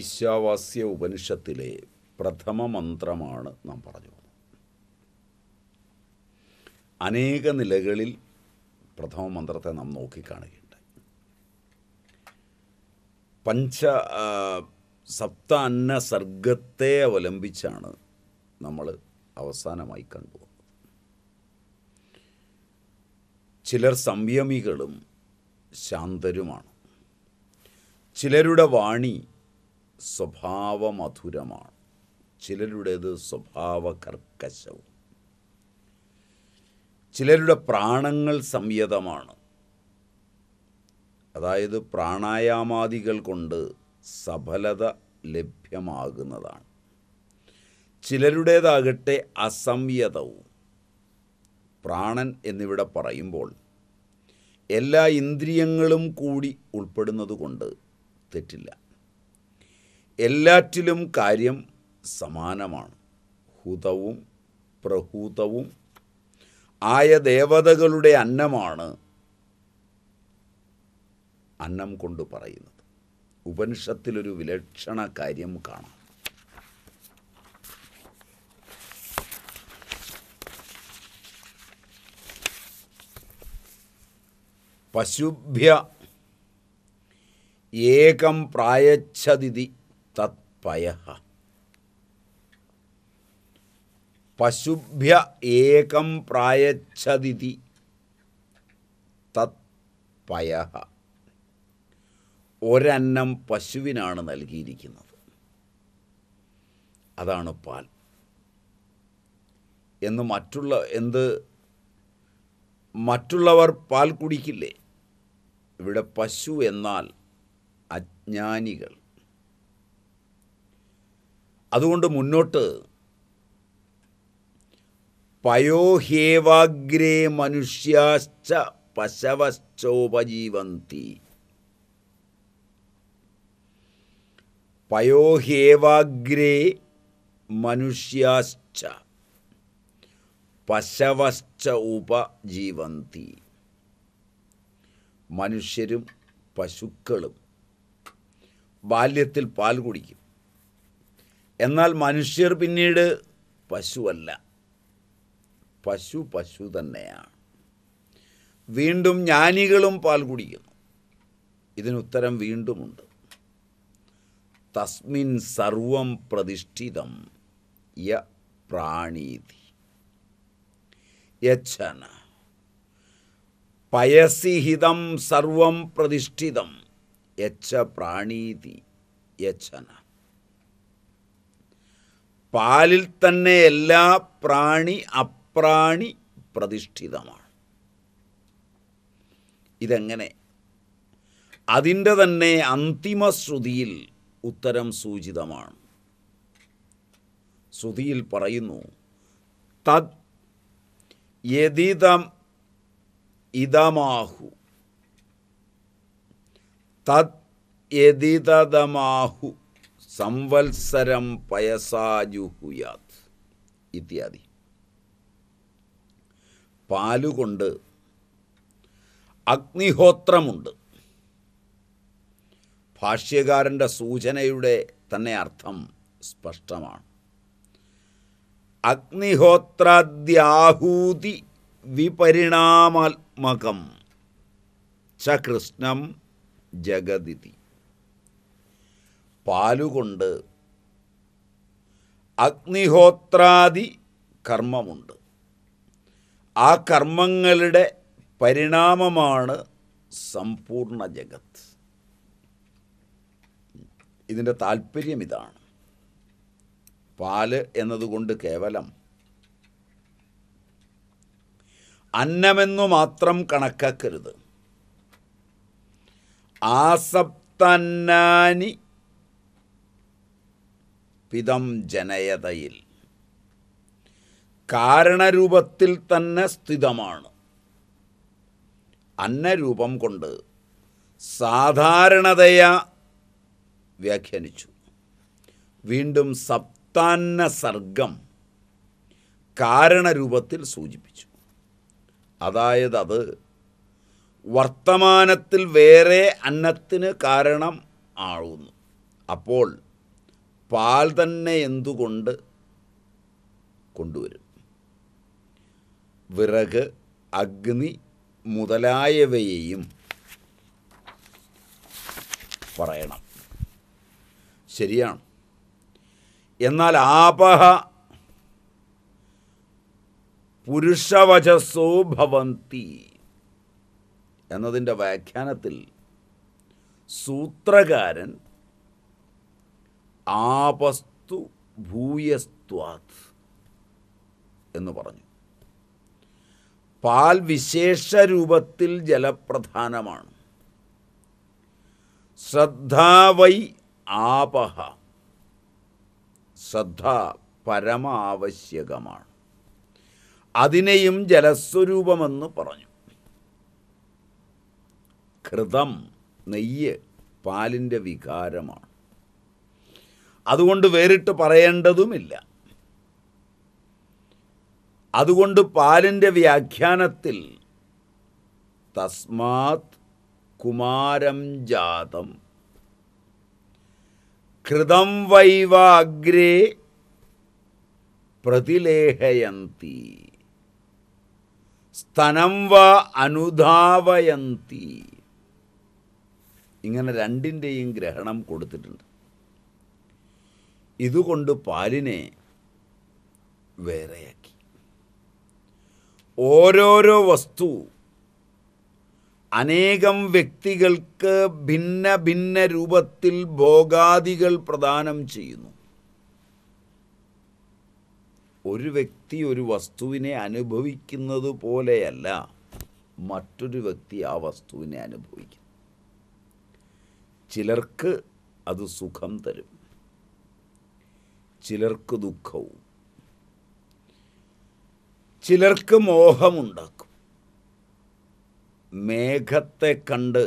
ഈശാവാസ്യ ഉപനിഷത്തിലെ പ്രഥമ മന്ത്രമാണ് നാം പറഞ്ഞു അനേക നിലകളിൽ പ്രഥമ മന്ത്രത്തെ നാം നോക്കിക്കാണുകയുണ്ട് പഞ്ച സപ്ത അന്ന സർഗത്തെ അവലംബിച്ചാണ് നമ്മൾ അവസാനമായി കണ്ടുപോകുന്നത് ചിലർ സംയമികളും ശാന്തരുമാണ് ചിലരുടെ വാണി സ്വഭാവമധുരമാണ് ചിലരുടേത് സ്വഭാവ കർക്കശവും ചിലരുടെ പ്രാണങ്ങൾ സംയതമാണ് അതായത് പ്രാണായാമാദികൾ കൊണ്ട് സഫലത ലഭ്യമാകുന്നതാണ് ചിലരുടേതാകട്ടെ അസംയതവും പ്രാണൻ എന്നിവിടെ പറയുമ്പോൾ എല്ലാ ഇന്ദ്രിയങ്ങളും കൂടി ഉൾപ്പെടുന്നതുകൊണ്ട് തെറ്റില്ല എല്ലാറ്റിലും കാര്യം സമാനമാണ് ഹുതവും പ്രഹൂതവും ആയ ദേവതകളുടെ അന്നമാണ് അന്നം കൊണ്ട് പറയുന്നത് ഉപനിഷത്തിലൊരു വിലക്ഷണ കാര്യം കാണാം പശുഭ്യ ഏകം പ്രായച്ഛതിഥി തത് പയ പശുഭ്യ ഏകം പ്രായച്ഛതിഥി തത് ഒരന്നം പശുവിനാണ് നൽകിയിരിക്കുന്നത് അതാണ് പാൽ എന്ന് മറ്റുള്ള എന്ത് മറ്റുള്ളവർ പാൽ കുടിക്കില്ലേ ഇവിടെ പശു എന്നാൽ അജ്ഞാനികൾ അതുകൊണ്ട് മുന്നോട്ട് പയോഹേവാഗ്രേ മനുഷ്യാശ്ച പശവശ്ചോപജീവന്തി പയോഹേവാഗ്രേ മനുഷ്യാശ്ച പശവശ്ച ഉപജീവന്തി മനുഷ്യരും പശുക്കളും ബാല്യത്തിൽ പാൽ കുടിക്കും എന്നാൽ മനുഷ്യർ പിന്നീട് പശുവല്ല പശു പശു തന്നെയാണ് വീണ്ടും ജ്ഞാനികളും പാൽ കുടിക്കുന്നു ഇതിനുത്തരം വീണ്ടുമുണ്ട് തസ്മിൻ സർവം പ്രതിഷ്ഠിതം യ പ്രാണീതി യച്ഛന പയസിഹിതം സർവം പ്രതിഷ്ഠിതം യച്ഛ പ്രാണീതി യച്ഛന പാലിൽ തന്നെ എല്ലാ പ്രാണി അപ്രാണി പ്രതിഷ്ഠിതമാണ് ഇതെങ്ങനെ അതിൻ്റെ തന്നെ അന്തിമശ്രുതിയിൽ ഉത്തരം സൂചിതമാണ് ശ്രുതിയിൽ പറയുന്നു തദ് യതിതം ഇതമാഹു തദ് യതിതമാഹു സംവത്സരം പയസാജുഹുയാത് ഇത്യാദി പാലുകൊണ്ട് അഗ്നിഹോത്രമുണ്ട് ഭാഷ്യകാരൻ്റെ സൂചനയുടെ തന്നെ അർത്ഥം സ്പഷ്ടമാണ് അഗ്നിഹോത്രാദ്യാഹൂതി വിപരിണാമാത്മകം ച കൃഷ്ണം ജഗതിഥി പാലുകൊണ്ട് അഗ്നിഹോത്രാദി കർമ്മമുണ്ട് ആ കർമ്മങ്ങളുടെ പരിണാമമാണ് സമ്പൂർണ്ണ ജഗത്ത് ഇതിൻ്റെ താല്പര്യം ഇതാണ് പാല് എന്നതുകൊണ്ട് കേവലം അന്നമെന്നു മാത്രം കണക്കാക്കരുത് ആസപ്തന്നാനി സ്ഥിതം ജനയതയിൽ കാരണരൂപത്തിൽ തന്നെ സ്ഥിതമാണ് അന്നരൂപം കൊണ്ട് സാധാരണതയ വ്യാഖ്യാനിച്ചു വീണ്ടും സപ്താന്ന സർഗം കാരണരൂപത്തിൽ സൂചിപ്പിച്ചു അതായത് അത് വർത്തമാനത്തിൽ വേറെ അന്നത്തിന് കാരണം ആവുന്നു അപ്പോൾ പാൽ തന്നെ എന്തുകൊണ്ട് കൊണ്ടുവരും വിറക് അഗ്നി മുതലായവയെയും പറയണം ശരിയാണ് എന്നാൽ ആപഹ പുരുഷവചസ്സോ ഭവന്തി എന്നതിൻ്റെ വ്യാഖ്യാനത്തിൽ സൂത്രകാരൻ ആപസ്തു ഭൂയസ്ത്വാത് എന്ന് പറഞ്ഞു പാൽ വിശേഷ രൂപത്തിൽ ജലപ്രധാനമാണ് ശ്രദ്ധാവൈ ആപഹ ശ്രദ്ധ പരമാവശ്യകമാണ് അതിനെയും ജലസ്വരൂപമെന്ന് പറഞ്ഞു ഘൃതം നെയ്യ് പാലിൻ്റെ വികാരമാണ് അതുകൊണ്ട് വേറിട്ട് പറയേണ്ടതുമില്ല അതുകൊണ്ട് പാലിൻ്റെ വ്യാഖ്യാനത്തിൽ തസ്മാത് കുമാരം ജാതം കൃതം വൈവാഗ്രേ പ്രതിലേഹയന്തി സ്തനം വ അനുധാവയന്തി ഇങ്ങനെ രണ്ടിൻ്റെയും ഗ്രഹണം കൊടുത്തിട്ടുണ്ട് ഇതുകൊണ്ട് പാലിനെ വേറെയാക്കി ഓരോരോ വസ്തു അനേകം വ്യക്തികൾക്ക് ഭിന്ന ഭിന്ന രൂപത്തിൽ ഭോഗാദികൾ പ്രദാനം ചെയ്യുന്നു ഒരു വ്യക്തി ഒരു വസ്തുവിനെ അനുഭവിക്കുന്നത് പോലെയല്ല മറ്റൊരു വ്യക്തി ആ വസ്തുവിനെ അനുഭവിക്കും ചിലർക്ക് അത് സുഖം തരും ചിലർക്ക് ദുഃഖവും ചിലർക്ക് മോഹമുണ്ടാക്കും മേഘത്തെ കണ്ട്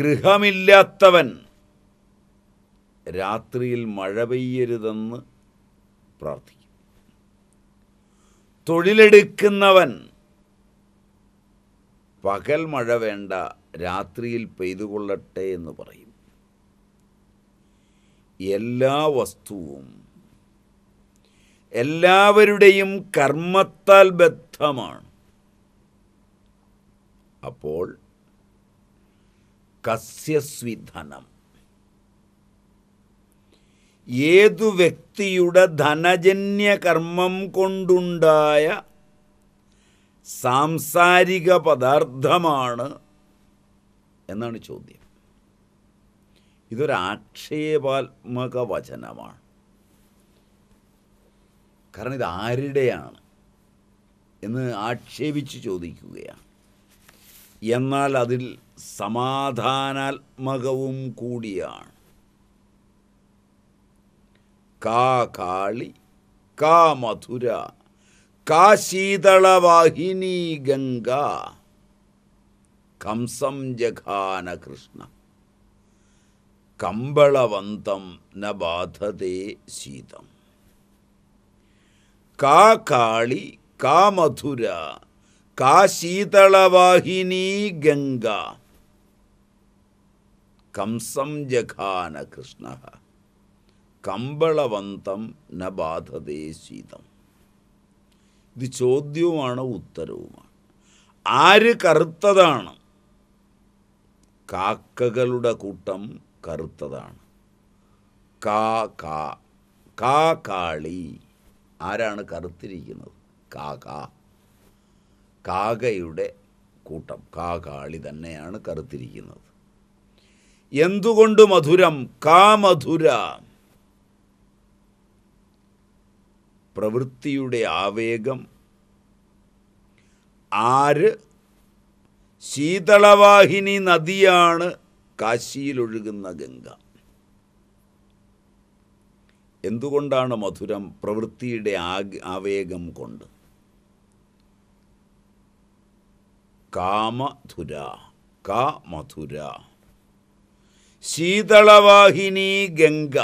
ഗൃഹമില്ലാത്തവൻ രാത്രിയിൽ മഴ പെയ്യരുതെന്ന് പ്രാർത്ഥിക്കും തൊഴിലെടുക്കുന്നവൻ പകൽ മഴ വേണ്ട രാത്രിയിൽ പെയ്തുകൊള്ളട്ടെ എന്ന് പറയും എല്ലാ വസ്തുവും എല്ലാവരുടെയും കർമ്മത്താൽ ബദ്ധമാണ് അപ്പോൾ കസ്യസ്വിധനം ഏതു വ്യക്തിയുടെ ധനജന്യ കർമ്മം കൊണ്ടുണ്ടായ സാംസാരിക പദാർത്ഥമാണ് എന്നാണ് ചോദ്യം ഇതൊരാക്ഷേപാത്മക വചനമാണ് കാരണം ഇത് ആരുടെയാണ് എന്ന് ആക്ഷേപിച്ച് ചോദിക്കുകയാണ് എന്നാൽ അതിൽ സമാധാനാത്മകവും കൂടിയാണ് കാ കാളി കാ മധുര കാശീതളവാഹിനി ഗംഗ കംസം ജഘാന കൃഷ്ണ കമ്പളവന്തം ന ബാധതേ ശീതം കാ കാളി കാ മധുര കാ ശീതളവാഹിനി ഗംഗ കംസം ജഘാന കൃഷ്ണ കമ്പളവന്തം ന ബാധതേ ശീതം ഇത് ചോദ്യവുമാണ് ഉത്തരവുമാണ് ആര് കറുത്തതാണ് കാക്കകളുടെ കൂട്ടം കറുത്തതാണ് കാ കാ കാളി ആരാണ് കറുത്തിരിക്കുന്നത് കാക കാകയുടെ കൂട്ടം കാകാളി തന്നെയാണ് കറുത്തിരിക്കുന്നത് എന്തുകൊണ്ട് മധുരം കാ മധുര പ്രവൃത്തിയുടെ ആവേഗം ആര് ശീതളവാഹിനി നദിയാണ് കാശിയിലൊഴുകുന്ന ഗംഗ എന്തുകൊണ്ടാണ് മധുരം പ്രവൃത്തിയുടെ ആവേഗം കൊണ്ട് കാമധുര കാമധുര ശീതളവാഹിനി ഗംഗ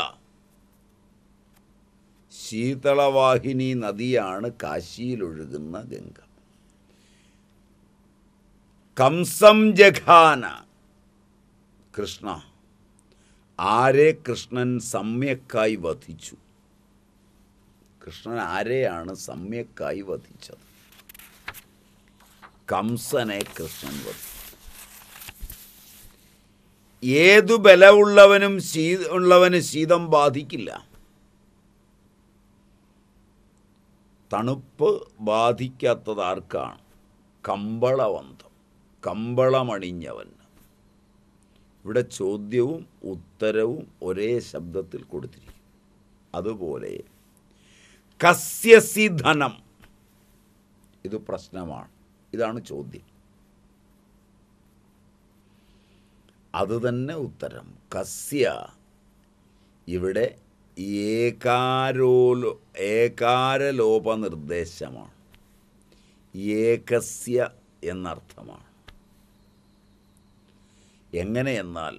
ശീതളവാഹിനി നദിയാണ് കാശിയിലൊഴുകുന്ന ഗംഗ കംസം ജഖാന കൃഷ്ണ ആരെ കൃഷ്ണൻ സമ്യക്കായി വധിച്ചു കൃഷ്ണൻ ആരെയാണ് സമ്യക്കായി വധിച്ചത് കംസനെ കൃഷ്ണൻ വധിച്ചു ഏതു ബലമുള്ളവനും ശീ ഉള്ളവന് ശീതം ബാധിക്കില്ല തണുപ്പ് ബാധിക്കാത്തതാർക്കാണ് ആർക്കാണ് കമ്പളവന്തം കമ്പളമണിഞ്ഞവൻ ഇവിടെ ചോദ്യവും ഉത്തരവും ഒരേ ശബ്ദത്തിൽ കൊടുത്തിരിക്കും അതുപോലെ കസ്യസി ധനം ഇത് പ്രശ്നമാണ് ഇതാണ് ചോദ്യം അത് തന്നെ ഉത്തരം കസ്യ ഇവിടെ ഏകാരോലോ ഏകാരലോപനിർദ്ദേശമാണ് ഏകസ്യ എന്നർത്ഥമാണ് എങ്ങനെയെന്നാൽ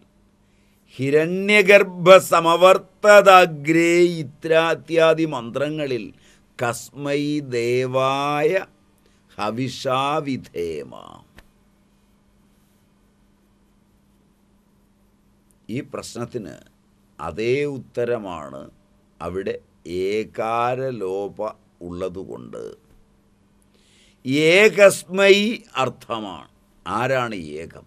ഹിരണ്യഗർഭ സമവർത്തതഗ്രേ ഇത്രാത്യാദി മന്ത്രങ്ങളിൽ കസ്മൈ ദേവായ ഹവിഷാവിധേമ ഈ പ്രശ്നത്തിന് അതേ ഉത്തരമാണ് അവിടെ ഏകാരലോപ ഉള്ളതുകൊണ്ട് ഏകസ്മൈ അർത്ഥമാണ് ആരാണ് ഏകം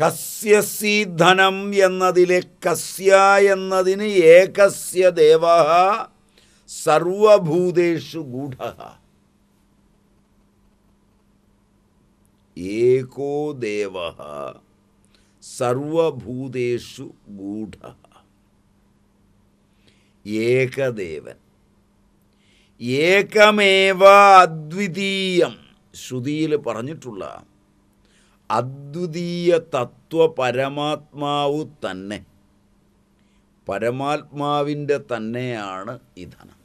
കസ്യസീധനം എന്നതിലെ കസ്യ എന്നതിന് ഏകസ്യ ദേവ സർവഭൂതേഷു ഗൂഢ ഏകോ ദേവ സർവഭൂതേഷു ഗൂഢ ഏകദേവൻ ഏകമേവ അദ്വിതീയം ശ്രുതിയിൽ പറഞ്ഞിട്ടുള്ള അദ്വിതീയ തത്വ പരമാത്മാവ് തന്നെ പരമാത്മാവിൻ്റെ തന്നെയാണ് ഈ ധനം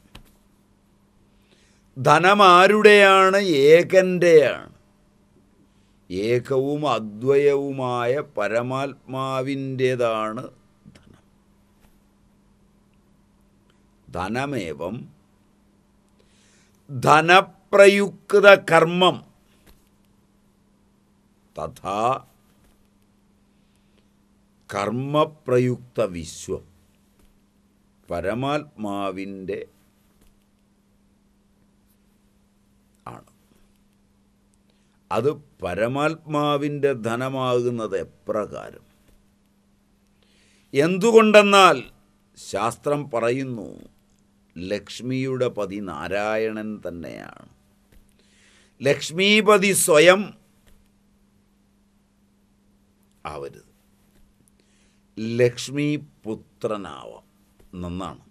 ധനമാരുടെയാണ് ഏകൻ്റെയാണ് ഏകവും അദ്വയവുമായ പരമാത്മാവിൻ്റേതാണ് ധനം ധനമേവം ധനപ്രയുക്ത കർമ്മം തഥാ കർമ്മപ്രയുക്ത വിശ്വം പരമാത്മാവിൻ്റെ ആണ് അത് പരമാത്മാവിൻ്റെ ധനമാകുന്നത് എപ്രകാരം എന്തുകൊണ്ടെന്നാൽ ശാസ്ത്രം പറയുന്നു ലക്ഷ്മിയുടെ പതി നാരായണൻ തന്നെയാണ് ലക്ഷ്മീപതി സ്വയം ആവരുത് ലക്ഷ്മി പുത്രനാവാം നന്നാണ്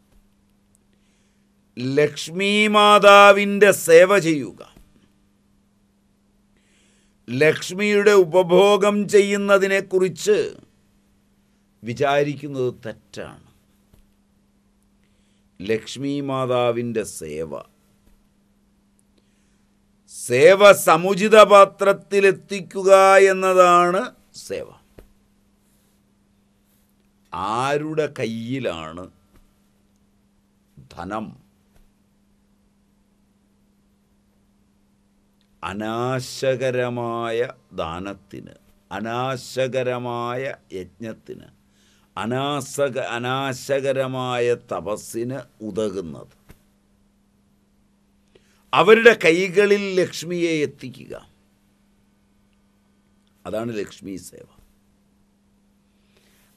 ലക്ഷ്മി മാതാവിൻ്റെ സേവ ചെയ്യുക ലക്ഷ്മിയുടെ ഉപഭോഗം ചെയ്യുന്നതിനെക്കുറിച്ച് വിചാരിക്കുന്നത് തെറ്റാണ് ലക്ഷ്മി മാതാവിൻ്റെ സേവ സേവ സമുചിത പാത്രത്തിലെത്തിക്കുക എന്നതാണ് സേവ ആരുടെ കയ്യിലാണ് ധനം അനാശകരമായ ദാനത്തിന് അനാശകരമായ യജ്ഞത്തിന് അനാശക അനാശകരമായ തപസ്സിന് ഉതകുന്നത് അവരുടെ കൈകളിൽ ലക്ഷ്മിയെ എത്തിക്കുക അതാണ് ലക്ഷ്മി സേവ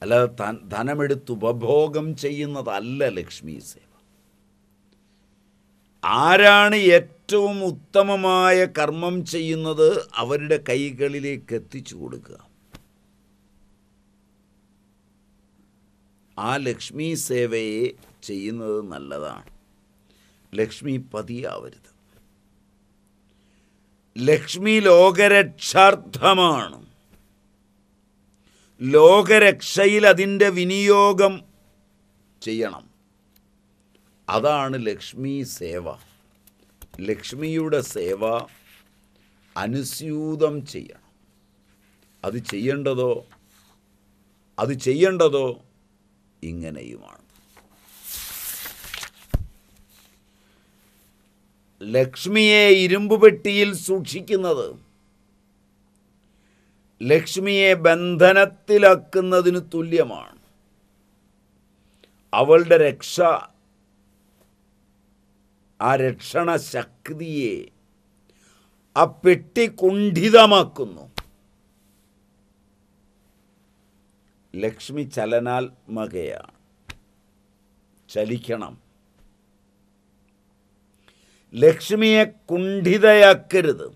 അല്ലാതെ ധന ധനമെടുത്ത് ഉപഭോഗം ചെയ്യുന്നതല്ല ലക്ഷ്മി സേവ ആരാണ് ഏറ്റവും ഉത്തമമായ കർമ്മം ചെയ്യുന്നത് അവരുടെ കൈകളിലേക്ക് എത്തിച്ചു കൊടുക്കുക ആ ലക്ഷ്മി സേവയെ ചെയ്യുന്നത് നല്ലതാണ് ലക്ഷ്മി പതിയാവരുത് ലക്ഷ്മി ലോകരക്ഷാർത്ഥമാണ് ലോകരക്ഷയിൽ അതിൻ്റെ വിനിയോഗം ചെയ്യണം അതാണ് ലക്ഷ്മി സേവ ലക്ഷ്മിയുടെ സേവ അനുസ്യൂതം ചെയ്യണം അത് ചെയ്യേണ്ടതോ അത് ചെയ്യേണ്ടതോ ഇങ്ങനെയുമാണ് ലക്ഷ്മിയെ ഇരുമ്പ് പെട്ടിയിൽ സൂക്ഷിക്കുന്നത് ലക്ഷ്മിയെ ബന്ധനത്തിലാക്കുന്നതിന് തുല്യമാണ് അവളുടെ രക്ഷ ആ രക്ഷണ ശക്തിയെ ആ പെട്ടി കുണ്ഠിതമാക്കുന്നു ലക്ഷ്മി ചലനാത്മകയാണ് ചലിക്കണം ലക്ഷ്മിയെ കുണ്ഠിതയാക്കരുത്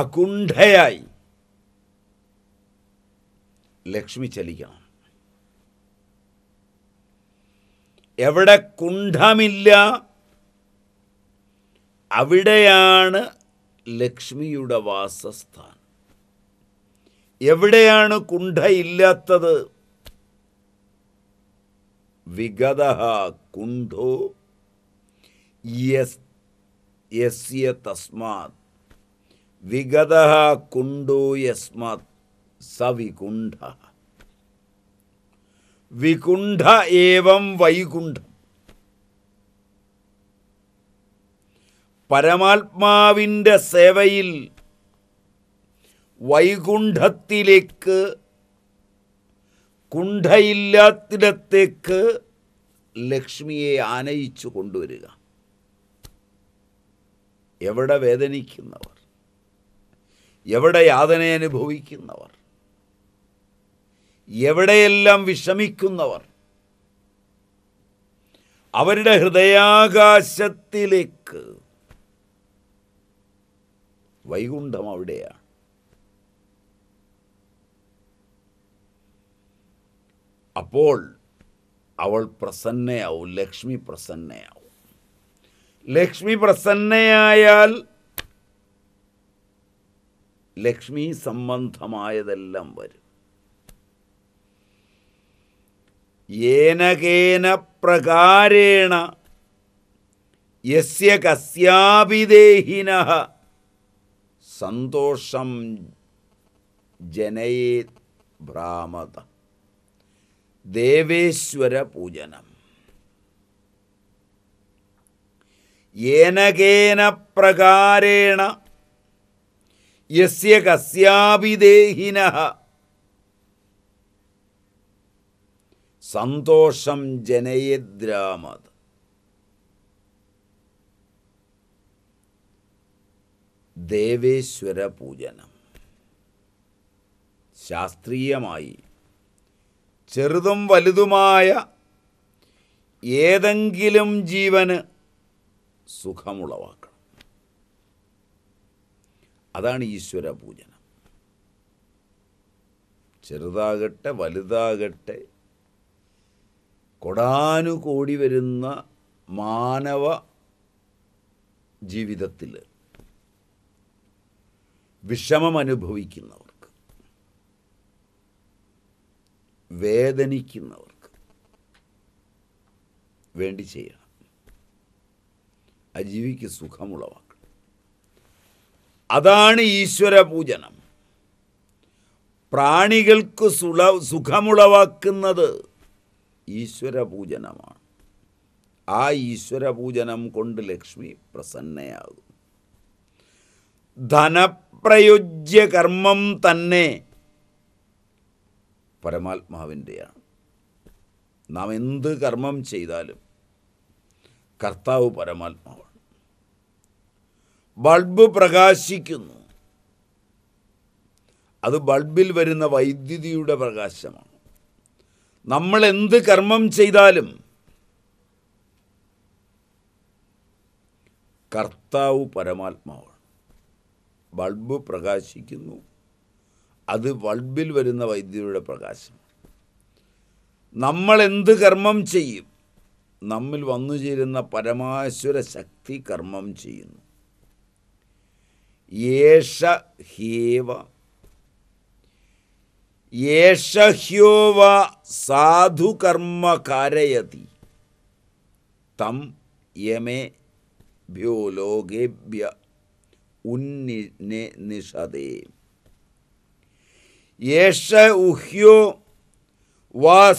അകുണ്ഠയായി ലക്ഷ്മി ചലിക്കണം എവിടെ കുണ്ഠമില്ല അവിടെയാണ് ലക്ഷ്മിയുടെ വാസസ്ഥാനം എവിടെയാണ് കുണ്ഠയില്ലാത്തത് വിഗത കുണ്ഠോ യസ്യ തസ്മാത് വിഗത കുണ്ടോ യസ്മാത് സവികുണ്ഠ വികുണ്ഠ ഏവം വൈകുണ്ഠം പരമാത്മാവിൻ്റെ സേവയിൽ വൈകുണ്ഠത്തിലേക്ക് കുണ്ഠയില്ലാത്തിടത്തേക്ക് ലക്ഷ്മിയെ ആനയിച്ചു കൊണ്ടുവരിക എവിടെ വേദനിക്കുന്നവർ എവിടെ യാതന അനുഭവിക്കുന്നവർ എവിടെയെല്ലാം വിഷമിക്കുന്നവർ അവരുടെ ഹൃദയാകാശത്തിലേക്ക് വൈകുണ്ഠം അവിടെയാണ് അപ്പോൾ അവൾ പ്രസന്നയാവും ലക്ഷ്മി പ്രസന്നയാവും ലക്ഷ്മി പ്രസന്നയായാൽ ലക്ഷ്മി സംബന്ധമായതെല്ലാം വരും ഏനകേന പ്രകാരേണ യസ്യ കസ്യാഭിദേഹിന സന്തോഷം ജനയേ ഭ്രാമത ദേവേശ്വര പൂജനം ഏനകേന പ്രകാരേണ യസ്യകസ്യാഭിദേഹിന സന്തോഷം ജനയദ്രാമത് ദേവേശ്വര പൂജനം ശാസ്ത്രീയമായി ചെറുതും വലുതുമായ ഏതെങ്കിലും ജീവന് സുഖമുളവാക്കും അതാണ് ഈശ്വര പൂജനം ചെറുതാകട്ടെ വലുതാകട്ടെ കൊടാനുകോടി വരുന്ന മാനവ ജീവിതത്തിൽ വിഷമം അനുഭവിക്കുന്നവർക്ക് വേദനിക്കുന്നവർക്ക് വേണ്ടി ചെയ്യണം ആ ജീവിക്ക് അതാണ് ഈശ്വര പൂജനം പ്രാണികൾക്ക് സുള സുഖമുളവാക്കുന്നത് ഈശ്വര പൂജനമാണ് ആ ഈശ്വര പൂജനം കൊണ്ട് ലക്ഷ്മി പ്രസന്നയാകും ധനപ്രയുജ്യ കർമ്മം തന്നെ പരമാത്മാവിൻ്റെയാണ് നാം എന്ത് കർമ്മം ചെയ്താലും കർത്താവ് പരമാത്മാവാണ് ബൾബ് പ്രകാശിക്കുന്നു അത് ബൾബിൽ വരുന്ന വൈദ്യുതിയുടെ പ്രകാശമാണ് നമ്മൾ എന്ത് കർമ്മം ചെയ്താലും കർത്താവ് പരമാത്മാവാണ് ബൾബ് പ്രകാശിക്കുന്നു അത് ബൾബിൽ വരുന്ന വൈദ്യുതിയുടെ പ്രകാശം നമ്മൾ എന്ത് കർമ്മം ചെയ്യും നമ്മിൽ വന്നു ചേരുന്ന പരമാശ്വര ശക്തി കർമ്മം ചെയ്യുന്നു येष ह्येव येष ह्यो साधुकर्म कारयति तम यमे लोकेभ्य उन्निषदे येष उह्यो वा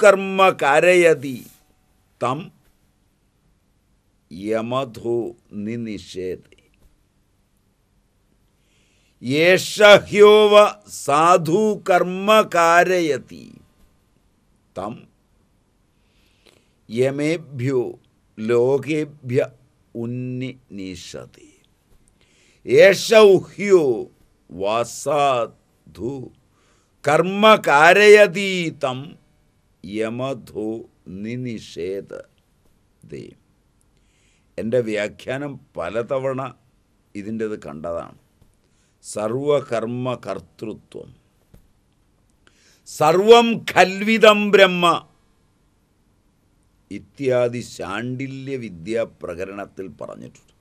कर्म कारयति तम यमधो निनिषेधे യേഷഹ്യോവ സാധു കർമ്മകാരയതി തം യമേഭ്യോ ലോകേഭ്യ ഉന്നി നീഷതി യേഷൗഹ്യോ വാസാധു കർമ്മകാരയതീതം യമധോ നിനിഷേധ ദേ എൻ്റെ വ്യാഖ്യാനം പലതവണ ഇതിൻ്റെത് കണ്ടതാണ് സർവകർമ്മ കർത്തൃത്വം സർവം ഖൽവിതം ബ്രഹ്മ ഇത്യാദി ശാണ്ഡില്യ വിദ്യാ പ്രകരണത്തിൽ പറഞ്ഞിട്ടുണ്ട്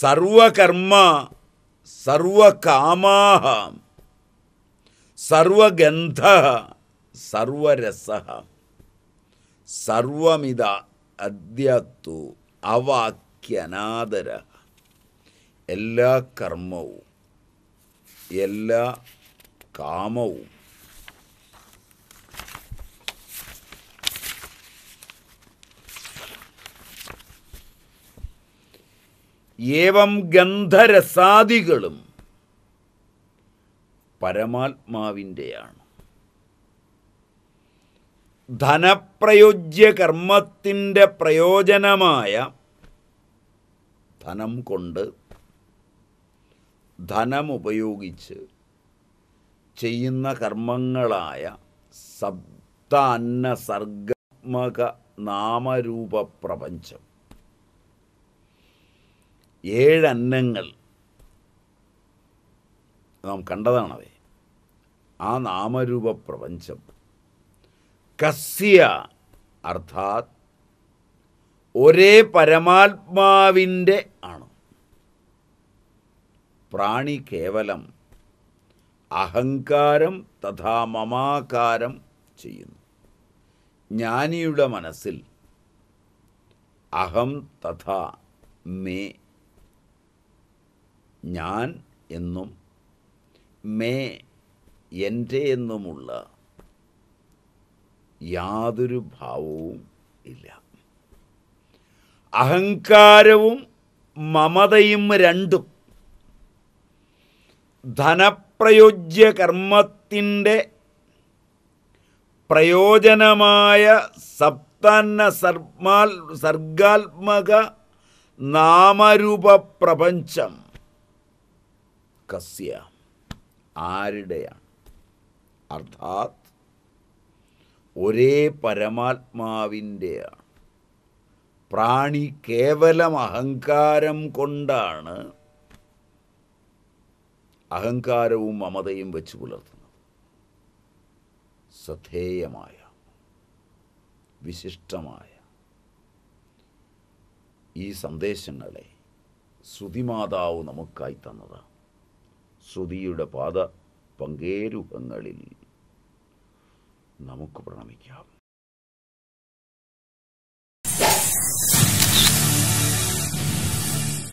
സർവകർമ്മ സർവകാമാഹ സർവഗന്ധ സർവരസ സർവമിത അദ്യത്തു അവാക്യനാദര എല്ലാ കർമ്മവും എല്ലാ കാമവും ഏവം ഗന്ധരസാദികളും പരമാത്മാവിൻ്റെയാണ് ധനപ്രയോജ്യ കർമ്മത്തിൻ്റെ പ്രയോജനമായ ധനം കൊണ്ട് ധനമുപയോഗിച്ച് ചെയ്യുന്ന കർമ്മങ്ങളായ അന്ന സർഗാത്മക നാമരൂപ പ്രപഞ്ചം ഏഴന്നങ്ങൾ നാം കണ്ടതാണവേ ആ നാമരൂപ പ്രപഞ്ചം കസ്യ അർത്ഥാത് ഒരേ പരമാത്മാവിൻ്റെ ആണ് പ്രാണി കേവലം അഹങ്കാരം തഥാ മമാകാരം ചെയ്യുന്നു ജ്ഞാനിയുടെ മനസ്സിൽ അഹം തഥാ മേ ഞാൻ എന്നും മേ എൻ്റെ എന്നുമുള്ള യാതൊരു ഭാവവും ഇല്ല അഹങ്കാരവും മമതയും രണ്ടും ധനപ്രയോജ്യ കർമ്മത്തിൻ്റെ പ്രയോജനമായ സപ്താന്ന സർമാൽ സർഗാത്മക നാമരൂപ പ്രപഞ്ചം കസ്യ ആരുടെയാണ് അർത്ഥാത് ഒരേ പരമാത്മാവിൻ്റെയാണ് പ്രാണി കേവലം അഹങ്കാരം കൊണ്ടാണ് അഹങ്കാരവും മമതയും വെച്ച് പുലർത്തുന്നത് ശ്രദ്ധേയമായ വിശിഷ്ടമായ ഈ സന്ദേശങ്ങളെ ശ്രുതിമാതാവ് നമുക്കായി തന്നത് ശ്രുതിയുടെ പാത പങ്കേരൂപങ്ങളിൽ നമുക്ക് പ്രണമിക്കാം